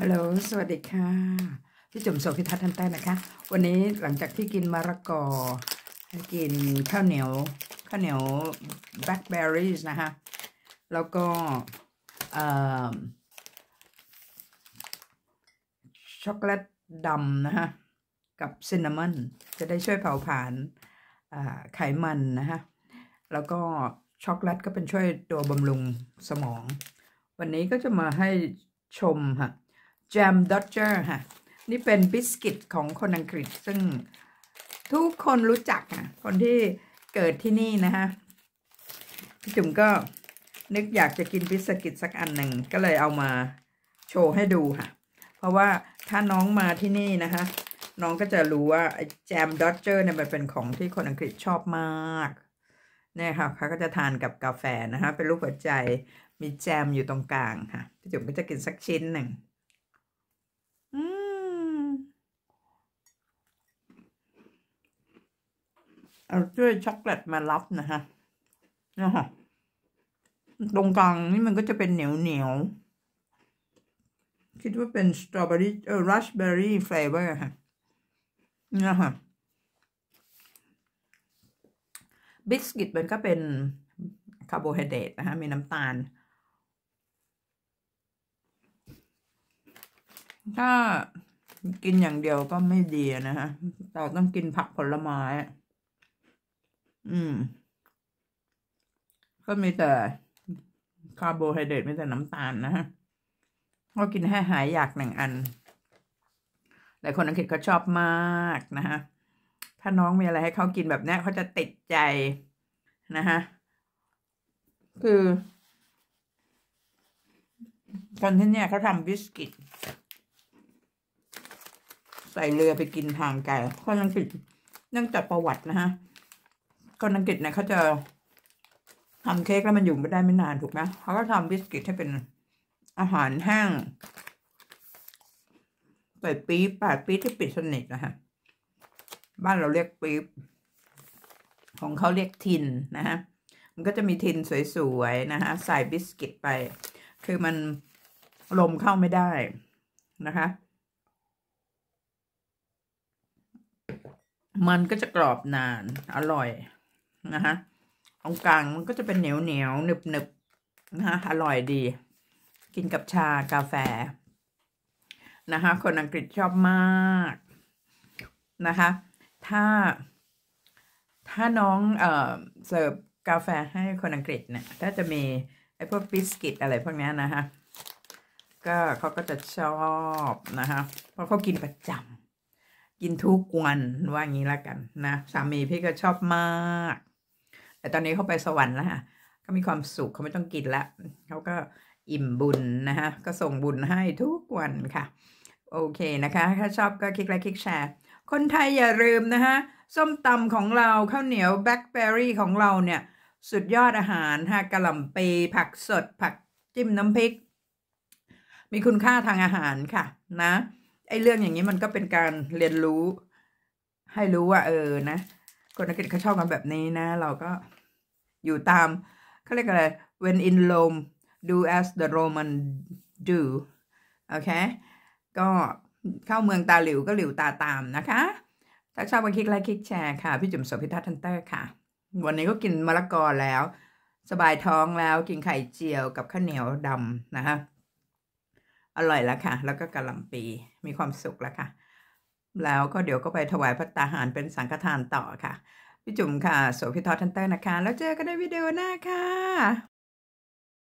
ฮัลโหล สวัสดีค่ะ พี่จุ๋มโสภิทัศน์ทันใต้นะคะ วันนี้หลังจากที่กินมะระกอกินข้าวเหนียวข้าวเหนียวแบล็คเบอร์รี่นะคะแล้วก็ช็อกโกแลตดำนะคะกับซินนามอนจะได้ช่วยเผาผลาญไขมันนะคะแล้วก็ช็อกโกแลตก็เป็นช่วยตัวบำรุงสมอง วันนี้ก็จะมาให้ชมค่ะแจมดอจเจอร์ค่ะนี่เป็นบิสกิตของคนอังกฤษซึ่ง ทุกคนรู้จักค่ะคนที่เกิดที่นี่นะคะพี่จุ๋มก็นึกอยากจะกินบิสกิตสักอันหนึ่ง ก็เลยเอามาโชว์ให้ดูค่ะ เพราะว่าถ้าน้องมาที่นี่นะคะ น้องก็จะรู้ว่าแจมดอจเจอร์เนี่ยมันเป็นของที่คนอังกฤษชอบมาก เนี่ยค่ะเขาก็จะทานกับกาแฟนะคะเป็นรูปหัวใจมีแจมอยู่ตรงกลางค่ะพี่จุ๋มก็จะกินสักชิ้นหนึ่งเอาช่วยช็อกโกแลตมารับนะฮะนะฮะ ตรงกลางนี่มันก็จะเป็นเหนียวเหนียว คิดว่าเป็นสตรอเบอรี่เออราสเบอรี่เฟลเวอร์ฮะนะฮะ บิสกิตมันก็เป็น คาร์โบไฮเดรตนะคะมีน้ำตาล ถ้ากินอย่างเดียวก็ไม่ดีนะฮะเราต้องกินผักผลไม้อืม ก็มีแต่คาร์โบไฮเดรตมีแต่น้ำตาลนะฮะ ก็กินให้หายอยากหนึ่งอันหลายคนอังกฤษเขาชอบมากนะฮะ ถ้าน้องมีอะไรให้เขากินแบบนี้เขาจะติดใจนะฮะ คือ ตอนที่เนี่ยเขาทำบิสกิต ใส่เรือไปกินทางไกลคนอังกฤษเนื่องจากประวัตินะฮะคนอังกฤษเนี่ยเขาจะทำเค้กแล้วมันอยู่ไม่ได้ไม่นานถูกไหม เขาก็ทำบิสกิตให้เป็นอาหารแห้งใส่ปี๊บแปดปี๊บที่ปิดสนิทนะฮะบ้านเราเรียกปี๊บของเขาเรียกทินนะฮะมันก็จะมีทินสวยๆนะฮะใส่บิสกิตไป คือมันลมเข้าไม่ได้นะคะ มันก็จะกรอบนานอร่อยนะคะตรงกลางมันก็จะเป็นเหนียวเหนียวหนึบหนึบนะคะอร่อยดี กินกับชากาแฟนะคะคนอังกฤษชอบมากนะคะถ้าถ้าน้องเอ่อเสิร์ฟกาแฟให้คนอังกฤษเนี่ยถ้าจะมีไอ้พวกบิสกิตอะไรพวกนี้นะคะก็เขาก็จะชอบนะคะเพราะเขากินประจำกินทุกวันว่างี้แล้วกันนะสามีพี่ก็ชอบมากแต่ตอนนี้เขาไปสวรรค์แล้วค่ะเขามีความสุขเขาไม่ต้องกินละ เขาก็อิ่มบุญนะคะก็ส่งบุญให้ทุกวันค่ะ โอเคนะคะ ถ้าชอบก็คลิกไลค์คลิกแชร์คนไทยอย่าลืมนะคะส้มตำของเราข้าวเหนียวแบล็คเบอร์รี่ของเราเนี่ย สุดยอดอาหาร ฮะกระหล่ำปีผักสด ผักจิ้มน้ำพริก มีคุณค่าทางอาหารค่ะ นะไอเรื่องอย่างนี้มันก็เป็นการเรียนรู้ ให้รู้ว่า เออนะคนอังกฤษเขาชอบกันแบบนี้นะ เราก็อยู่ตามเขาเรียกอะไร when in Rome do as the Roman do โอเค ก็เข้าเมืองตาหลิวก็หลิวตาตามนะคะ ถ้าชอบก็คลิกไลค์คลิกแชร์ค่ะ พี่จุ๋มสุพิทัศน์ทันเตอร์ค่ะ วันนี้ก็กินมะละกอแล้ว สบายท้องแล้วกินไข่เจียวกับข้าวเหนียวดำนะคะอร่อยแล้วค่ะ แล้วก็กะหล่ำปีมีความสุขแล้วค่ะ แล้วก็เดี๋ยวก็ไปถวายพระตาหารเป็นสังฆทานต่อค่ะพี่จุ๋มค่ะ โสพิทอทันเตอร์นะคะ แล้วเจอกันในวิดีโอหน้าค่ะ